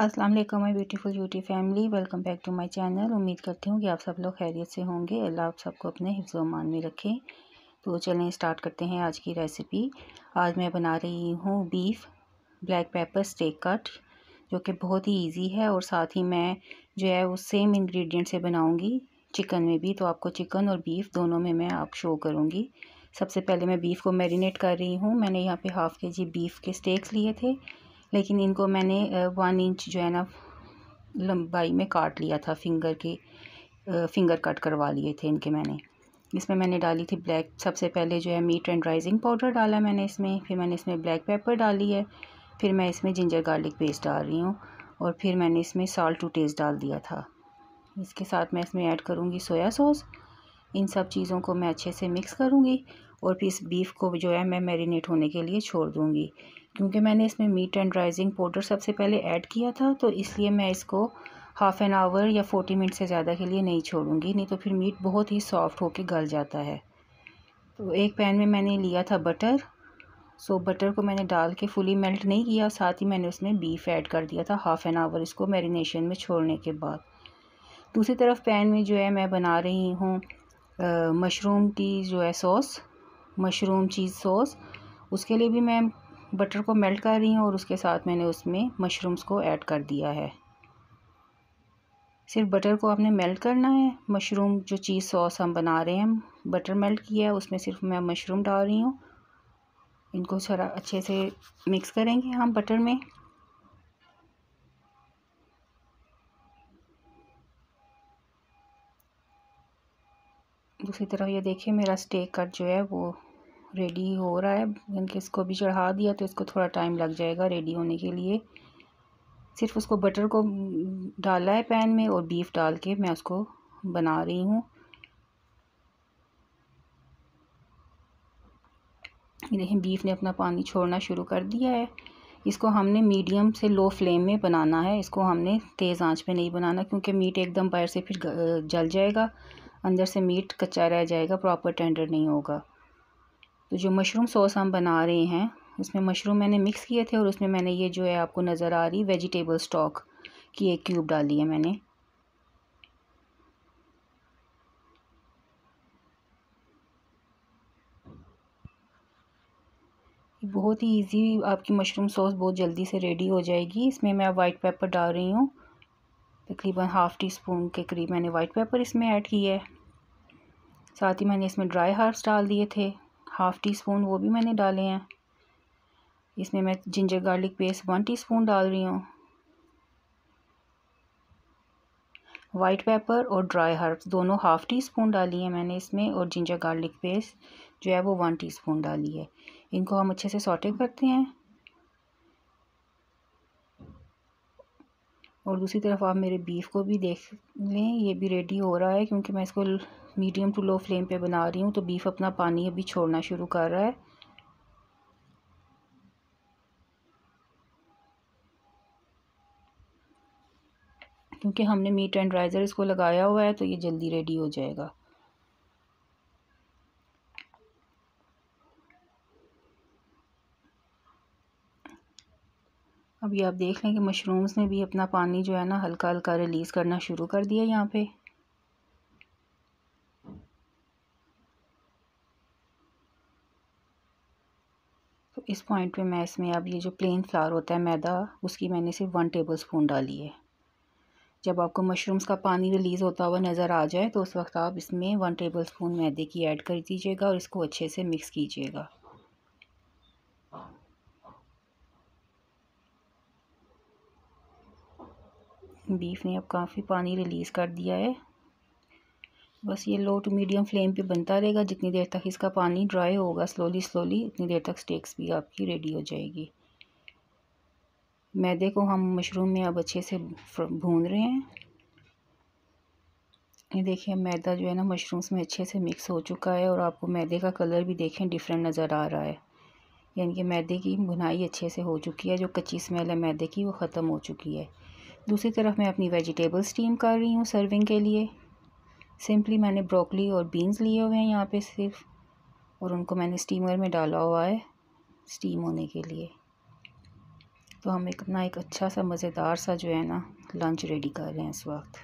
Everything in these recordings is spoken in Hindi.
अस्सलाम वालेकुम my beautiful YouTube family welcome back to my channel उम्मीद करती हूँ कि आप सब लोग खैरियत से होंगे अल्लाह आप सबको अपने अमान में रखें तो चलें स्टार्ट करते हैं आज की रेसिपी आज मैं बना रही हूँ beef black pepper steak cut जो कि बहुत ही ईजी है और साथ ही मैं जो है वो सेम इन्ग्रीडियंट से बनाऊँगी चिकन में भी तो आपको चिकन और बीफ दोनों में मैं आप शो करूँगी सबसे पहले मैं बीफ़ को मैरिनेट कर रही हूँ मैंने यहाँ पे हाफ़ के जी बीफ़ के स्टेक्स लिए थे लेकिन इनको मैंने वन इंच जो है ना लंबाई में काट लिया था फिंगर के फिंगर कट करवा लिए थे इनके मैंने इसमें मैंने डाली थी ब्लैक सबसे पहले जो है मीट एंड राइजिंग पाउडर डाला मैंने इसमें फिर मैंने इसमें ब्लैक पेपर डाली है फिर मैं इसमें जिंजर गार्लिक पेस्ट डाल रही हूँ और फिर मैंने इसमें साल्ट टू टेस्ट डाल दिया था इसके साथ मैं इसमें ऐड करूँगी सोया सॉस इन सब चीज़ों को मैं अच्छे से मिक्स करूँगी और फिर इस बीफ को जो है मैं मैरिनेट होने के लिए छोड़ दूँगी क्योंकि मैंने इसमें मीट एंड राइजिंग पाउडर सबसे पहले ऐड किया था तो इसलिए मैं इसको हाफ़ एन आवर या फोर्टी मिनट से ज़्यादा के लिए नहीं छोड़ूंगी नहीं तो फिर मीट बहुत ही सॉफ्ट होकर गल जाता है तो एक पैन में मैंने लिया था बटर सो बटर को मैंने डाल के फुली मेल्ट नहीं किया साथ ही मैंने उसमें बीफ ऐड कर दिया था हाफ़ एन आवर इसको मैरिनेशन में छोड़ने के बाद दूसरी तरफ पैन में जो है मैं बना रही हूँ मशरूम की जो है सॉस मशरूम चीज़ सॉस उसके लिए भी मैं बटर को मेल्ट कर रही हूँ और उसके साथ मैंने उसमें मशरूम्स को ऐड कर दिया है सिर्फ बटर को आपने मेल्ट करना है मशरूम जो चीज़ सॉस हम बना रहे हैं बटर मेल्ट किया है उसमें सिर्फ मैं मशरूम डाल रही हूँ इनको सारा अच्छे से मिक्स करेंगे हम बटर में दूसरी तरफ ये देखिए मेरा स्टेक कट जो है वो रेडी हो रहा है यानी कि इसको भी चढ़ा दिया तो इसको थोड़ा टाइम लग जाएगा रेडी होने के लिए सिर्फ उसको बटर को डाला है पैन में और बीफ डाल के मैं उसको बना रही हूँ देखें बीफ ने अपना पानी छोड़ना शुरू कर दिया है इसको हमने मीडियम से लो फ्लेम में बनाना है इसको हमने तेज़ आंच पे नहीं बनाना क्योंकि मीट एकदम बाहर से फिर जल जाएगा अंदर से मीट कच्चा रह जाएगा प्रॉपर टेंडर नहीं होगा तो जो मशरूम सॉस हम बना रहे हैं उसमें मशरूम मैंने मिक्स किए थे और उसमें मैंने ये जो है आपको नज़र आ रही वेजिटेबल स्टॉक की एक क्यूब डाली है मैंने बहुत ही इजी आपकी मशरूम सॉस बहुत जल्दी से रेडी हो जाएगी इसमें मैं वाइट पेपर डाल रही हूँ तकरीबन हाफ़ टी स्पून के करीब मैंने वाइट पेपर इसमें ऐड किया है साथ ही मैंने इसमें ड्राई हर्ब्स डाल दिए थे हाफ़ टी स्पून वो भी मैंने डाले हैं इसमें मैं ginger garlic paste one teaspoon डाल रही हूँ वाइट पेपर और ड्राई हर्ब्स दोनों हाफ़ टी स्पून डाली है मैंने इसमें और जिंजर गार्लिक पेस्ट जो है वो वन टी स्पून डाली है इनको हम अच्छे से सॉटे करते हैं और दूसरी तरफ आप मेरे बीफ को भी देख लें ये भी रेडी हो रहा है क्योंकि मैं इसको मीडियम टू लो फ्लेम पे बना रही हूँ तो बीफ अपना पानी अभी छोड़ना शुरू कर रहा है क्योंकि हमने मीट एंड राइज़र इसको लगाया हुआ है तो ये जल्दी रेडी हो जाएगा अब ये आप देख लें कि मशरूम्स ने भी अपना पानी जो है ना हल्का हल्का रिलीज़ करना शुरू कर दिया यहाँ पे इस पॉइंट पे मैं इसमें अब ये जो प्लेन फ्लावर होता है मैदा उसकी मैंने सिर्फ वन टेबल स्पून डाली है जब आपको मशरूम्स का पानी रिलीज़ होता हुआ नज़र आ जाए तो उस वक्त आप इसमें वन टेबल स्पून मैदे की ऐड कर दीजिएगा और इसको अच्छे से मिक्स कीजिएगा बीफ ने अब काफ़ी पानी रिलीज़ कर दिया है बस ये लो टू मीडियम फ्लेम पे बनता रहेगा जितनी देर तक इसका पानी ड्राई होगा स्लोली स्लोली उतनी देर तक स्टेक्स भी आपकी रेडी हो जाएगी मैदे को हम मशरूम में अब अच्छे से भून रहे हैं ये देखिए मैदा जो है ना मशरूम्स में अच्छे से मिक्स हो चुका है और आपको मैदे का कलर भी देखें डिफरेंट नज़र आ रहा है यानी कि मैदे की भुनाई अच्छे से हो चुकी है जो कच्ची स्मेल है मैदे की वो ख़त्म हो चुकी है दूसरी तरफ मैं अपनी वेजिटेबल स्टीम कर रही हूँ सर्विंग के लिए सिंपली मैंने ब्रोकली और बीन्स लिए हुए हैं यहाँ पे सिर्फ और उनको मैंने स्टीमर में डाला हुआ है स्टीम होने के लिए तो हम एक अपना एक अच्छा सा मज़ेदार सा जो है ना लंच रेडी कर रहे हैं इस वक्त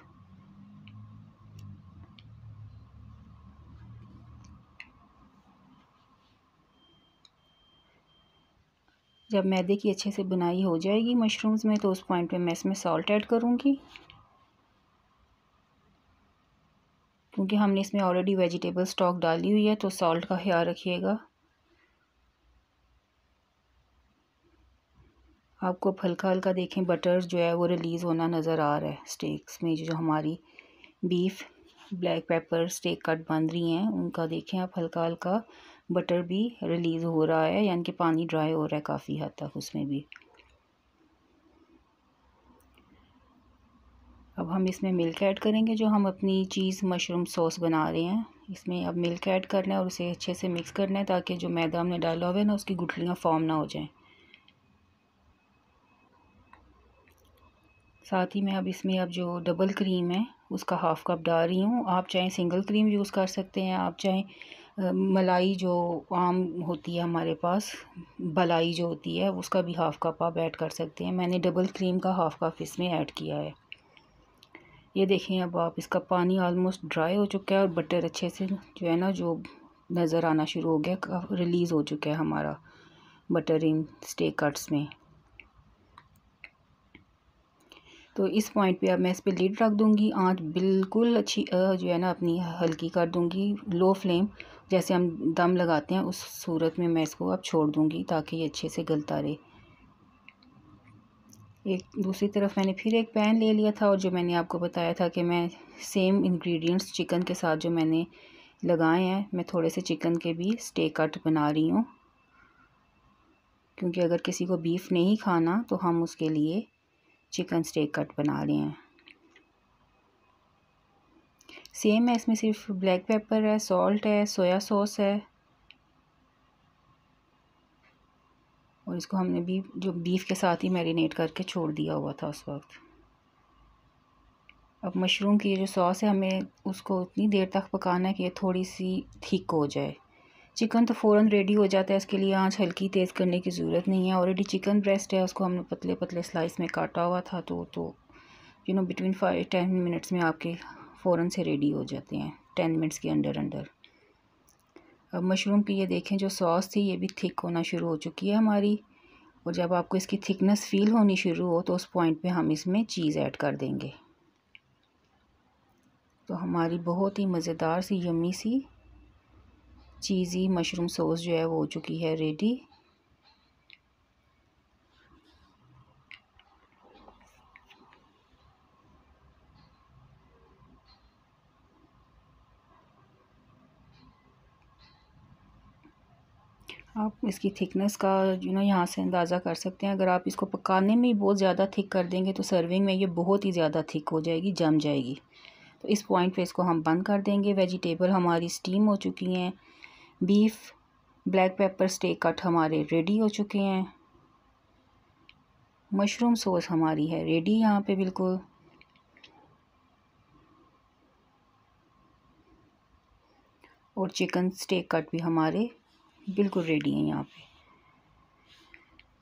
जब मैदे की अच्छे से बुनाई हो जाएगी मशरूम्स में तो उस पॉइंट पे मैं इसमें सॉल्ट ऐड करूँगी क्योंकि हमने इसमें ऑलरेडी वेजिटेबल स्टॉक डाली हुई है तो सॉल्ट का ख्याल रखिएगा आपको हल्का हल्का देखें बटर जो है वो रिलीज़ होना नज़र आ रहा है स्टेक्स में जो हमारी beef black pepper steak cut बन रही हैं उनका देखें आप हल्का हल्का बटर भी रिलीज़ हो रहा है यानी कि पानी ड्राई हो रहा है काफ़ी हद तक उसमें भी अब हम इसमें मिल्क ऐड करेंगे जो हम अपनी चीज़ मशरूम सॉस बना रहे हैं इसमें अब मिल्क ऐड करना है और उसे अच्छे से मिक्स करना है ताकि जो मैदा हमने डाला हुआ है ना उसकी गुठलियाँ फॉर्म ना हो जाएं साथ ही मैं अब इसमें अब जो डबल क्रीम है उसका हाफ़ कप डाल रही हूँ आप चाहें सिंगल क्रीम यूज़ कर सकते हैं आप चाहें मलाई जो आम होती है हमारे पास भलाई जो होती है उसका भी हाफ़ कप आप ऐड कर सकते हैं मैंने डबल क्रीम का हाफ़ कप इसमें ऐड किया है ये देखें अब आप इसका पानी ऑलमोस्ट ड्राई हो चुका है और बटर अच्छे से जो है ना जो नज़र आना शुरू हो गया रिलीज़ हो चुका है हमारा बटर इन स्टेक कट्स में तो इस पॉइंट पे अब मैं इस पर लीड रख दूँगी आँच बिल्कुल अच्छी जो है ना अपनी हल्की कर दूँगी लो फ्लेम जैसे हम दम लगाते हैं उस सूरत में मैं इसको अब छोड़ दूँगी ताकि ये अच्छे से गलता रहे एक दूसरी तरफ मैंने फिर एक पैन ले लिया था और जो मैंने आपको बताया था कि मैं सेम इंग्रेडिएंट्स चिकन के साथ जो मैंने लगाए हैं मैं थोड़े से चिकन के भी स्टे कट बना रही हूँ क्योंकि अगर किसी को बीफ नहीं खाना तो हम उसके लिए चिकन स्टेक कट बना रहे हैं सेम है इसमें सिर्फ ब्लैक पेपर है सॉल्ट है सोया सॉस है और इसको हमने भी जो बीफ के साथ ही मैरिनेट करके छोड़ दिया हुआ था उस वक्त अब मशरूम की जो सॉस है हमें उसको उतनी देर तक पकाना है कि ये थोड़ी सी थिक हो जाए चिकन तो फ़ौरन रेडी हो जाता है इसके लिए आँच हल्की तेज़ करने की ज़रूरत नहीं है ऑलरेडी चिकन ब्रेस्ट है उसको हमने पतले पतले स्लाइस में काटा हुआ था तो तो you know between five ten minutes में आपके फ़ौरन से रेडी हो जाते हैं टेन मिनट्स के अंडर अंडर अब मशरूम की ये देखें जो सॉस थी ये भी थिक होना शुरू हो चुकी है हमारी और जब आपको इसकी थिकनेस फील होनी शुरू हो तो उस पॉइंट पे हम इसमें चीज़ ऐड कर देंगे तो हमारी बहुत ही मज़ेदार सी यमी सी चीज़ी मशरूम सॉस जो है वो हो चुकी है रेडी आप इसकी थिकनेस का यू नो यहाँ से अंदाज़ा कर सकते हैं अगर आप इसको पकाने में ही बहुत ज़्यादा थिक कर देंगे तो सर्विंग में ये बहुत ही ज़्यादा थिक हो जाएगी जम जाएगी तो इस पॉइंट पे इसको हम बंद कर देंगे वेजिटेबल हमारी स्टीम हो चुकी हैं beef black pepper steak cut हमारे रेडी हो चुके हैं मशरूम सॉस हमारी है रेडी यहाँ पे बिल्कुल और चिकन स्टेक कट भी हमारे बिल्कुल रेडी हैं यहाँ पे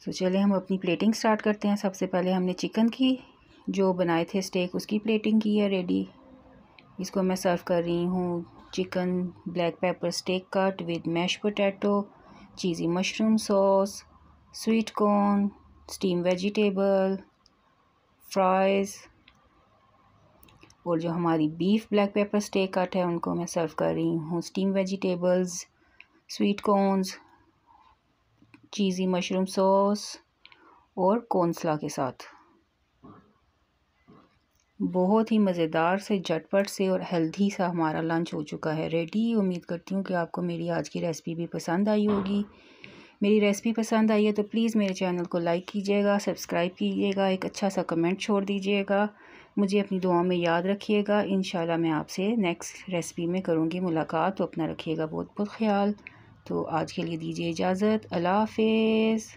सो so, चले हम अपनी प्लेटिंग स्टार्ट करते हैं सबसे पहले हमने चिकन की जो बनाए थे स्टेक उसकी प्लेटिंग की है रेडी इसको मैं सर्व कर रही हूँ chicken black pepper steak cut with mash potato cheesy mushroom sauce sweet corn steam vegetable fries और जो हमारी beef black pepper steak cut है उनको मैं सर्व कर रही हूँ steam vegetables sweet corns cheesy mushroom sauce और कॉर्नसला के साथ बहुत ही मज़ेदार से झटपट से और हेल्दी सा हमारा लंच हो चुका है रेडी उम्मीद करती हूँ कि आपको मेरी आज की रेसिपी भी पसंद आई होगी मेरी रेसिपी पसंद आई है तो प्लीज़ मेरे चैनल को लाइक कीजिएगा सब्सक्राइब कीजिएगा एक अच्छा सा कमेंट छोड़ दीजिएगा मुझे अपनी दुआ में याद रखिएगा इन मैं आपसे नेक्स्ट रेसिपी में करूँगी मुलाकात तो अपना रखिएगा बहुत बहुत ख्याल तो आज के लिए दीजिए इजाज़त अल्लाह हाफिज़